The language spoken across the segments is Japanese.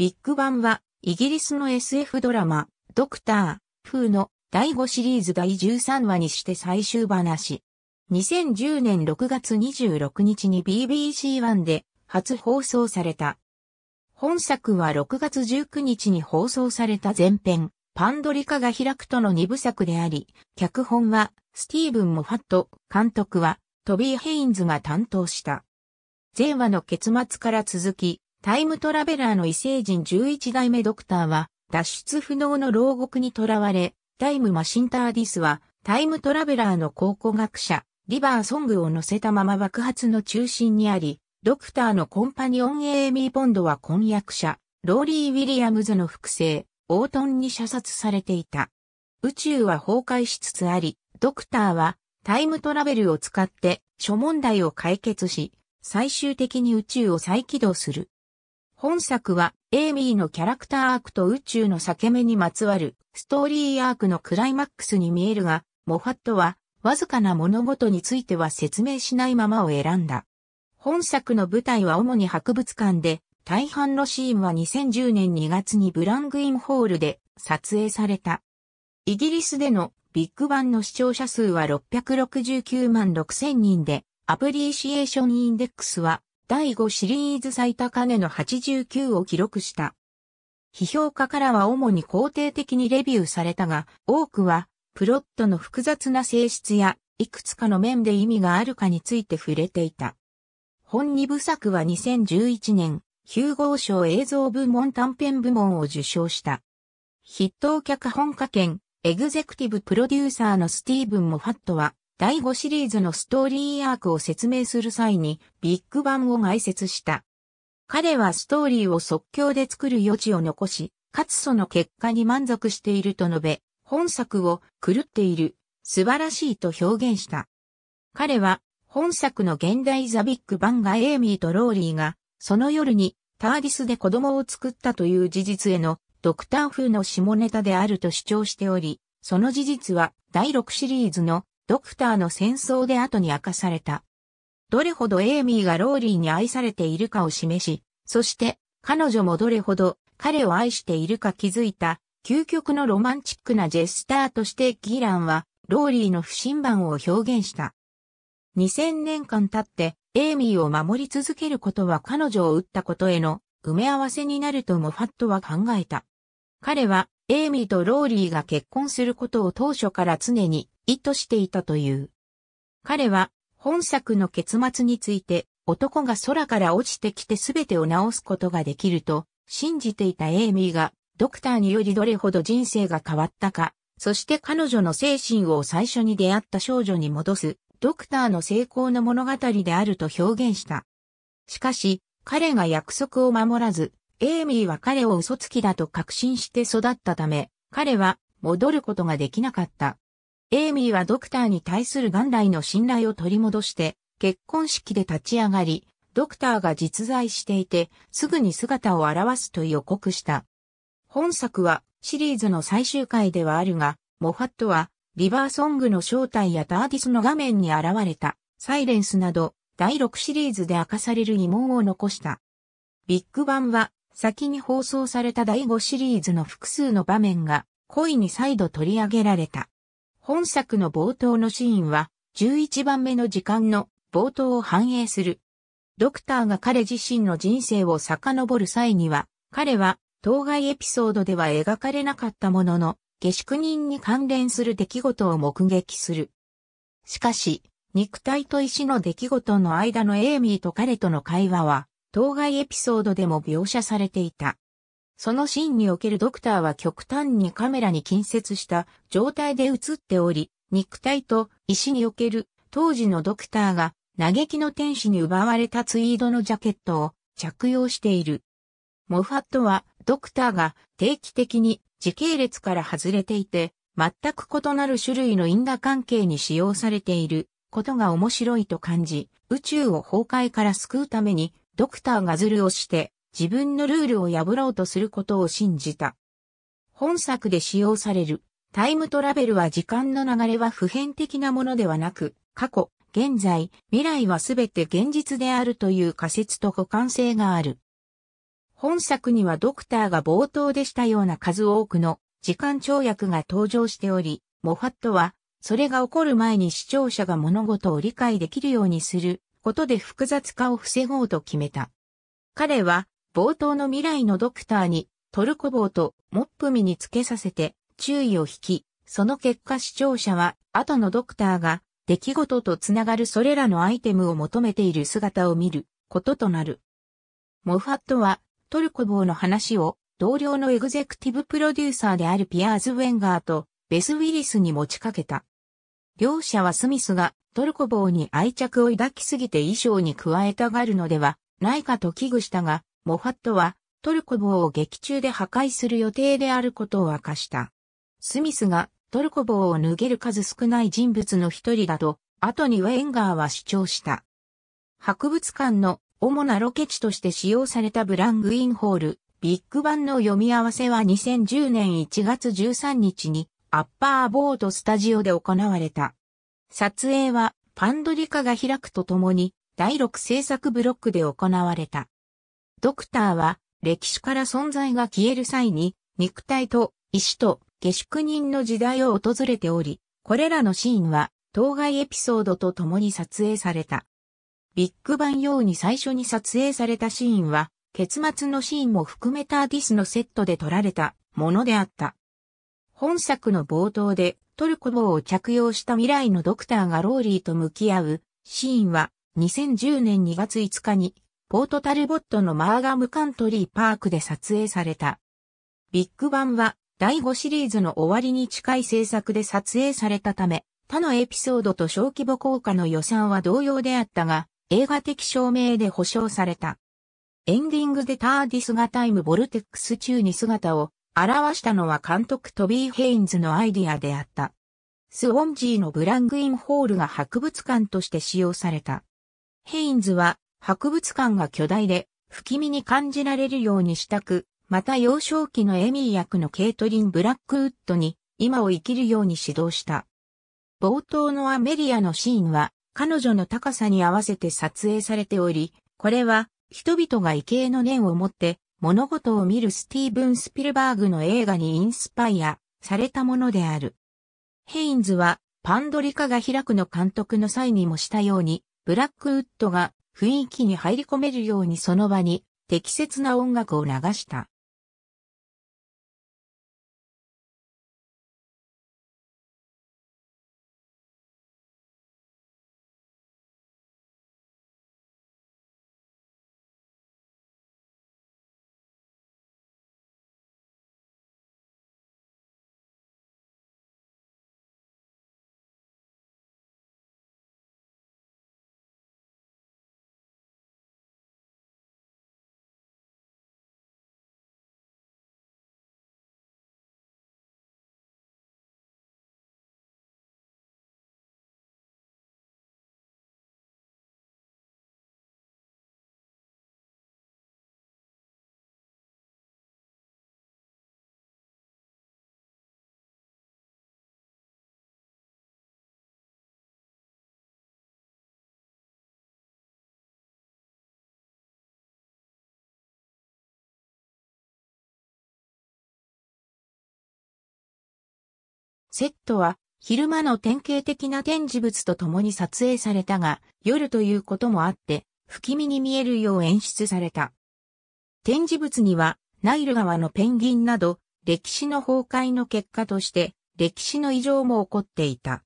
ビッグバンは、イギリスの SF ドラマ、ドクター、フーの第5シリーズ第13話にして最終話。2010年6月26日に BBC1 で初放送された。本作は6月19日に放送された前編、パンドリカが開くとの2部作であり、脚本はスティーブン・モファット、監督はトビー・ヘインズが担当した。前話の結末から続き、タイムトラベラーの異星人11代目ドクターは、脱出不能の牢獄にとらわれ、タイムマシンターディスは、タイムトラベラーの考古学者、リバーソングを乗せたまま爆発の中心にあり、ドクターのコンパニオンエイミー・ボンドは婚約者、ローリー・ウィリアムズの複製、オートンに射殺されていた。宇宙は崩壊しつつあり、ドクターはタイムトラベルを使って諸問題を解決し、最終的に宇宙を再起動する。本作は、エイミーのキャラクターアークと宇宙の裂け目にまつわる、ストーリーアークのクライマックスに見えるが、モファットは、わずかな物事については説明しないままを選んだ。本作の舞台は主に博物館で、大半のシーンは2010年2月にブラングインホールで撮影された。イギリスでのビッグバンの視聴者数は669万6000人で、アプリシエーションインデックスは第5シリーズ最高値の89を記録した。批評家からは主に肯定的にレビューされたが、多くは、プロットの複雑な性質や、いくつかの面で意味があるかについて触れていた。本二部作は2011年、ヒューゴー賞映像部門短編部門を受賞した。筆頭脚本家兼、エグゼクティブプロデューサーのスティーブン・モファットは、第5シリーズのストーリーアークを説明する際にビッグバンを解説した。彼はストーリーを即興で作る余地を残し、かつその結果に満足していると述べ、本作を狂っている、素晴らしいと表現した。彼は本作の現代ザ・ビッグバンがエイミーとローリーがその夜にターディスで子供を作ったという事実へのドクター風の下ネタであると主張しており、その事実は第6シリーズのドクターの戦争で後に明かされた。どれほどエイミーがローリーに愛されているかを示し、そして彼女もどれほど彼を愛しているか気づいた究極のロマンチックなジェスターとしてギランはローリーの不審判を表現した。2000年間経ってエイミーを守り続けることは彼女を撃ったことへの埋め合わせになるともファットは考えた。彼はエイミーとローリーが結婚することを当初から常に意図していたという。彼は本作の結末について男が空から落ちてきて全てを治すことができると信じていたエイミーがドクターによりどれほど人生が変わったか、そして彼女の精神を最初に出会った少女に戻すドクターの成功の物語であると表現した。しかし、彼が約束を守らず、エイミーは彼を嘘つきだと確信して育ったため、彼は戻ることができなかった。エイミーはドクターに対する元来の信頼を取り戻して、結婚式で立ち上がり、ドクターが実在していて、すぐに姿を現すと予告した。本作はシリーズの最終回ではあるが、モファットはリバーソングの正体やターディスの画面に現れた、サイレンスなど、第6シリーズで明かされる疑問を残した。ビッグバンは、先に放送された第5シリーズの複数の場面が、恋に再度取り上げられた。本作の冒頭のシーンは、11番目の時間の冒頭を反映する。ドクターが彼自身の人生を遡る際には、彼は当該エピソードでは描かれなかったものの、下宿人に関連する出来事を目撃する。しかし、肉体と石の出来事の間のエイミーと彼との会話は、当該エピソードでも描写されていた。そのシーンにおけるドクターは極端にカメラに近接した状態で映っており、肉体と石における当時のドクターが嘆きの天使に奪われたツイードのジャケットを着用している。モファットはドクターが定期的に時系列から外れていて、全く異なる種類の因果関係に使用されていることが面白いと感じ、宇宙を崩壊から救うためにドクターがズルをして自分のルールを破ろうとすることを信じた。本作で使用されるタイムトラベルは時間の流れは普遍的なものではなく、過去、現在、未来はすべて現実であるという仮説と互換性がある。本作にはドクターが冒頭でしたような数多くの時間跳躍が登場しており、モファットは、それが起こる前に視聴者が物事を理解できるようにすることで複雑化を防ごうと決めた。彼は、冒頭の未来のドクターにトルコ棒とモップミにつけさせて注意を引き、その結果視聴者は後のドクターが出来事とつながるそれらのアイテムを求めている姿を見ることとなる。モファットはトルコ棒の話を同僚のエグゼクティブプロデューサーであるピアーズ・ウェンガーとベス・ウィリスに持ちかけた。両者はスミスがトルコ棒に愛着を抱きすぎて衣装に加えたがるのではないかと危惧したが、モファットはトルコ棒を劇中で破壊する予定であることを明かした。スミスがトルコ棒を脱げる数少ない人物の一人だと、後にウェンガーは主張した。博物館の主なロケ地として使用されたブラングインホール、ビッグバンの読み合わせは2010年1月13日にアッパーボードスタジオで行われた。撮影はパンドリカが開くとともに第6制作ブロックで行われた。ドクターは歴史から存在が消える際に肉体と石と下宿人の時代を訪れており、これらのシーンは当該エピソードと共に撮影された。ビッグバン用に最初に撮影されたシーンは、結末のシーンも含めたアディスのセットで撮られたものであった。本作の冒頭でトルコ帽を着用した未来のドクターがローリーと向き合うシーンは2010年2月5日にポートタルボットのマーガムカントリーパークで撮影された。ビッグバンは第5シリーズの終わりに近い制作で撮影されたため、他のエピソードと小規模効果の予算は同様であったが、映画的証明で保証された。エンディングでターディスがタイムボルテックス中に姿を表したのは監督トビー・ヘインズのアイディアであった。スウォンジーのブラングインホールが博物館として使用された。ヘインズは博物館が巨大で、不気味に感じられるようにしたく、また幼少期のエミー役のケイトリン・ブラックウッドに、今を生きるように指導した。冒頭のアメリアのシーンは、彼女の高さに合わせて撮影されており、これは、人々が畏敬の念を持って、物事を見るスティーブン・スピルバーグの映画にインスパイアされたものである。ヘインズは、パンドリカが開くの監督の際にもしたように、ブラックウッドが雰囲気に入り込めるようにその場に適切な音楽を流した。セットは昼間の典型的な展示物と共に撮影されたが、夜ということもあって、不気味に見えるよう演出された。展示物には、ナイル川のペンギンなど、歴史の崩壊の結果として、歴史の異常も起こっていた。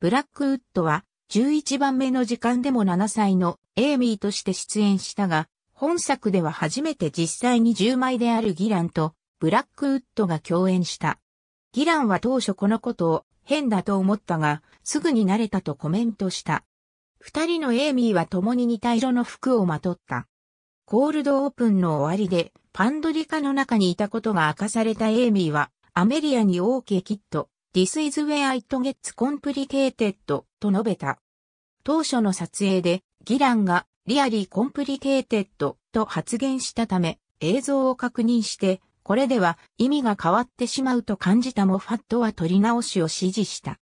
ブラックウッドは、11番目の時間でも7歳のエイミーとして出演したが、本作では初めて実際に10枚であるギランとブラックウッドが共演した。ギランは当初このことを変だと思ったが、すぐに慣れたとコメントした。二人のエイミーは共に似た色の服をまとった。コールドオープンの終わりで、パンドリカの中にいたことが明かされたエイミーは、アメリアに OK キット、This is where it gets complicated と述べた。当初の撮影で、ギランがリアリーコンプリケーテッドと発言したため、映像を確認して、これでは意味が変わってしまうと感じたモファットは撮り直しを指示した。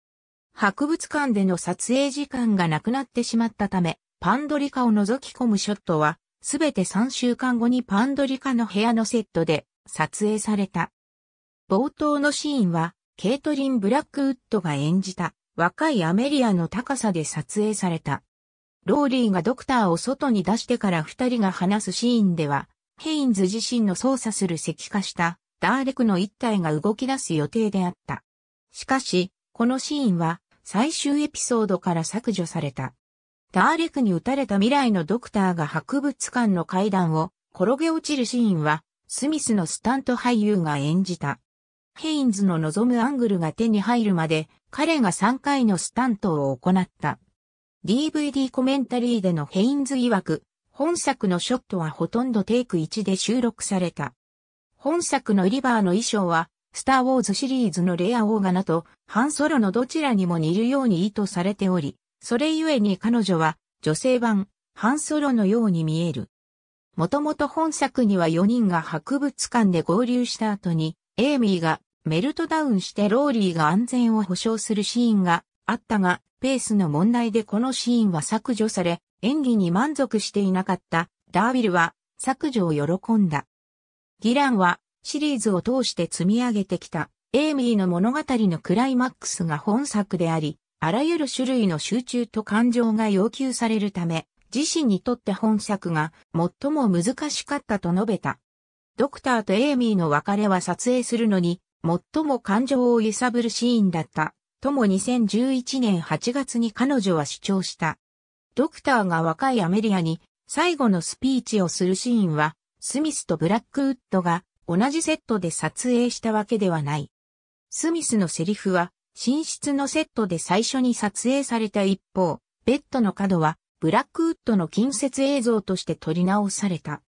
博物館での撮影時間がなくなってしまったため、パンドリカを覗き込むショットは、すべて3週間後にパンドリカの部屋のセットで撮影された。冒頭のシーンは、ケイトリン・ブラックウッドが演じた若いアメリアの高さで撮影された。ローリーがドクターを外に出してから二人が話すシーンでは、ヘインズ自身の操作する石化したダーレクの一体が動き出す予定であった。しかし、このシーンは最終エピソードから削除された。ダーレクに撃たれた未来のドクターが博物館の階段を転げ落ちるシーンはスミスのスタント俳優が演じた。ヘインズの望むアングルが手に入るまで彼が3回のスタントを行った。DVD コメンタリーでのヘインズ曰く、本作のショットはほとんどテイク1で収録された。本作のリバーの衣装は、スター・ウォーズシリーズのレアオーガナと、ハンソロのどちらにも似るように意図されており、それゆえに彼女は、女性版、ハンソロのように見える。もともと本作には4人が博物館で合流した後に、エイミーがメルトダウンしてローリーが安全を保証するシーンがあったが、ペースの問題でこのシーンは削除され、演技に満足していなかったダービルは削除を喜んだ。ギランはシリーズを通して積み上げてきたエイミーの物語のクライマックスが本作であり、あらゆる種類の集中と感情が要求されるため、自身にとって本作が最も難しかったと述べた。ドクターとエイミーの別れは撮影するのに最も感情を揺さぶるシーンだった。とも2011年8月に彼女は主張した。ドクターが若いアメリアに最後のスピーチをするシーンは、スミスとブラックウッドが同じセットで撮影したわけではない。スミスのセリフは、寝室のセットで最初に撮影された一方、ベッドの角は、ブラックウッドの近接映像として撮り直された。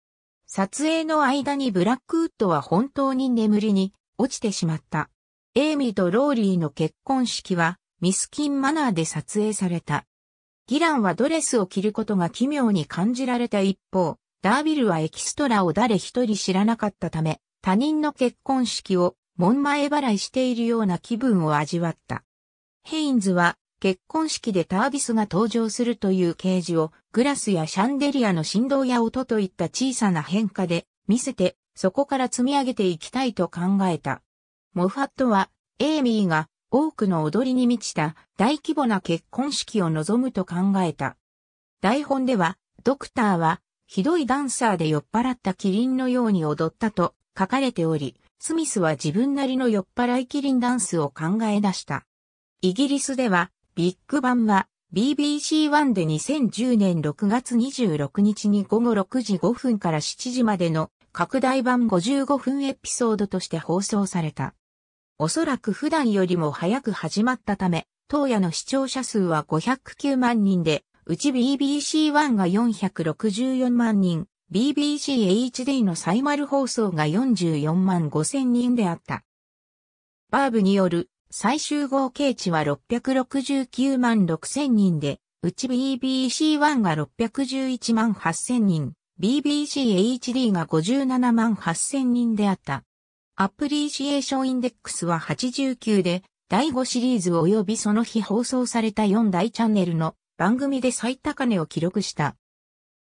撮影の間にブラックウッドは本当に眠りに落ちてしまった。エイミーとローリーの結婚式はミスキンマナーで撮影された。ギランはドレスを着ることが奇妙に感じられた一方、ダービルはエキストラを誰一人知らなかったため、他人の結婚式を門前払いしているような気分を味わった。ヘインズは結婚式でタービスが登場するという掲示をグラスやシャンデリアの振動や音といった小さな変化で見せてそこから積み上げていきたいと考えた。モファットはエイミーが多くの踊りに満ちた大規模な結婚式を望むと考えた。台本では、ドクターは、ひどいダンサーで酔っ払ったキリンのように踊ったと書かれており、スミスは自分なりの酔っ払いキリンダンスを考え出した。イギリスでは、ビッグバンは BBC1 で2010年6月26日に午後6時5分から7時までの拡大版55分エピソードとして放送された。おそらく普段よりも早く始まったため、当夜の視聴者数は509万人で、うち BBC1 が464万人、BBCHD のサイマル放送が44万5千人であった。バーブによる最終合計値は669万6千人で、うち BBC1 が611万8千人、BBCHD が57万8千人であった。アプリシエーションインデックスは89で、第5シリーズ及びその日放送された4大チャンネルの番組で最高値を記録した。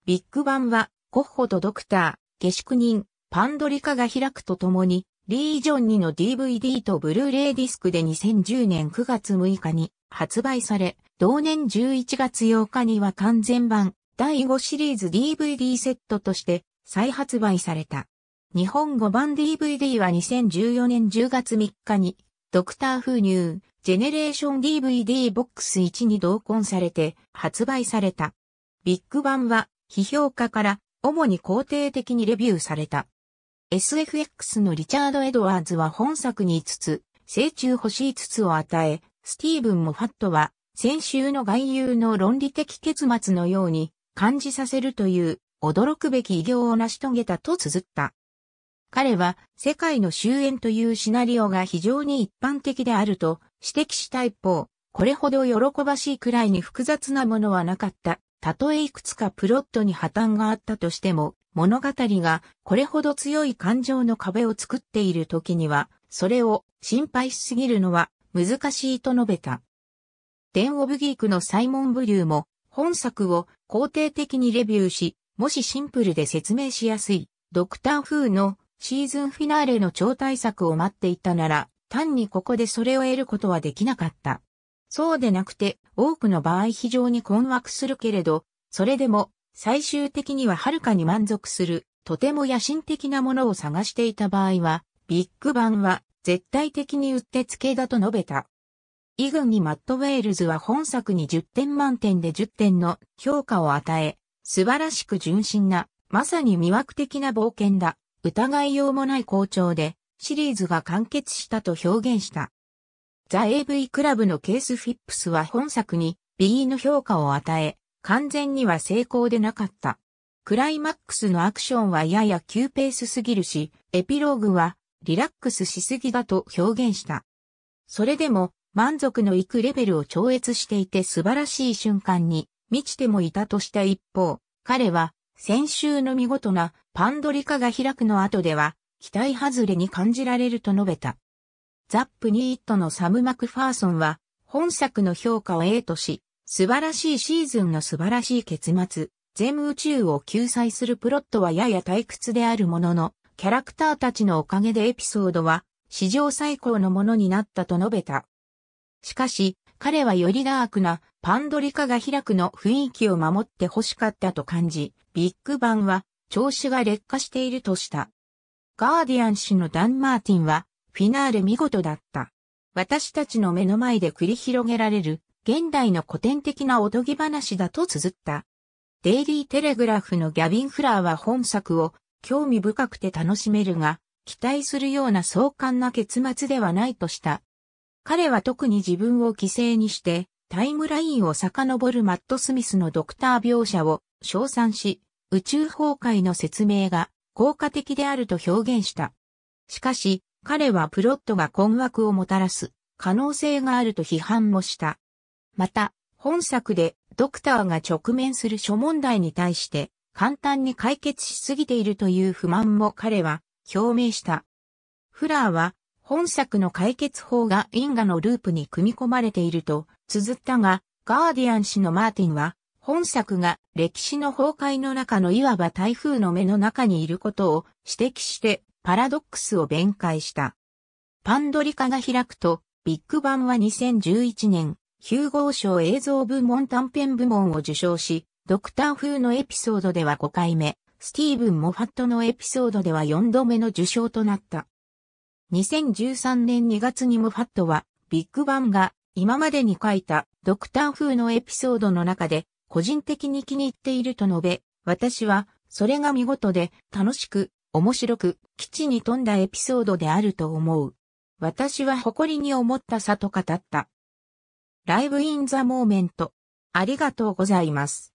ビッグバンは、ゴッホとドクター、下宿人、パンドリカが開くとともに、リー・ジョン2の DVD とブルーレイディスクで2010年9月6日に発売され、同年11月8日には完全版第5シリーズ DVD セットとして再発売された。日本語版 DVD は2014年10月3日に、ドクター風入、ジェネレーション DVD ボックス1に同梱されて発売された。ビッグ版は、批評家から主に肯定的にレビューされた。SFX のリチャード・エドワーズは本作に5つ、成虫欲しいつを与え、スティーブン・モファットは、先週の外遊の論理的結末のように感じさせるという驚くべき偉業を成し遂げたと綴った。彼は世界の終焉というシナリオが非常に一般的であると指摘した一方、これほど喜ばしいくらいに複雑なものはなかった。たとえいくつかプロットに破綻があったとしても、物語がこれほど強い感情の壁を作っている時には、それを心配しすぎるのは難しいと述べた。デン・オブ・ギークのサイモン・ブリューも本作を肯定的にレビューし、もしシンプルで説明しやすい、ドクターフーのシーズンフィナーレの超大作を待っていたなら、単にここでそれを得ることはできなかった。そうでなくて、多くの場合非常に困惑するけれど、それでも、最終的にははるかに満足する、とても野心的なものを探していた場合は、ビッグバンは絶対的にうってつけだと述べた。イグニ・マット・ウェールズは本作に10点満点で10点の評価を与え、素晴らしく純真な、まさに魅惑的な冒険だ。疑いようもない好調で、シリーズが完結したと表現した。ザ・ AV クラブのケース・フィップスは本作に B の評価を与え、完全には成功でなかった。クライマックスのアクションはやや急ペースすぎるし、エピローグはリラックスしすぎだと表現した。それでも満足のいくレベルを超越していて素晴らしい瞬間に満ちてもいたとした一方、彼は先週の見事なパンドリカが開くの後では、期待外れに感じられると述べた。ザップニーットのサム・マクファーソンは、本作の評価を A とし、素晴らしいシーズンの素晴らしい結末、全宇宙を救済するプロットはやや退屈であるものの、キャラクターたちのおかげでエピソードは、史上最高のものになったと述べた。しかし、彼はよりダークなパンドリカが開くの雰囲気を守って欲しかったと感じ、ビッグバンは調子が劣化しているとした。ガーディアン氏のダン・マーティンは、フィナーレ見事だった。私たちの目の前で繰り広げられる、現代の古典的なおとぎ話だと綴った。デイリーテレグラフのギャビン・フラーは本作を興味深くて楽しめるが、期待するような壮観な結末ではないとした。彼は特に自分を犠牲にして、タイムラインを遡るマット・スミスのドクター描写を称賛し、宇宙崩壊の説明が効果的であると表現した。しかし、彼はプロットが困惑をもたらす可能性があると批判もした。また、本作でドクターが直面する諸問題に対して簡単に解決しすぎているという不満も彼は表明した。フラーは本作の解決法が因果のループに組み込まれていると綴ったが、ガーディアン氏のマーティンは本作が歴史の崩壊の中のいわば台風の目の中にいることを指摘してパラドックスを弁解した。パンドリカが開くと、ビッグバンは2011年、ヒューゴー賞映像部門短編部門を受賞し、ドクター風のエピソードでは5回目、スティーブン・モファットのエピソードでは4度目の受賞となった。2013年2月にモファットは、ビッグバンが今までに書いたドクター風のエピソードの中で個人的に気に入っていると述べ、私は、それが見事で、楽しく、面白く、基地に富んだエピソードであると思う。私は誇りに思ったさと語った。ライブインザモーメント。ありがとうございます。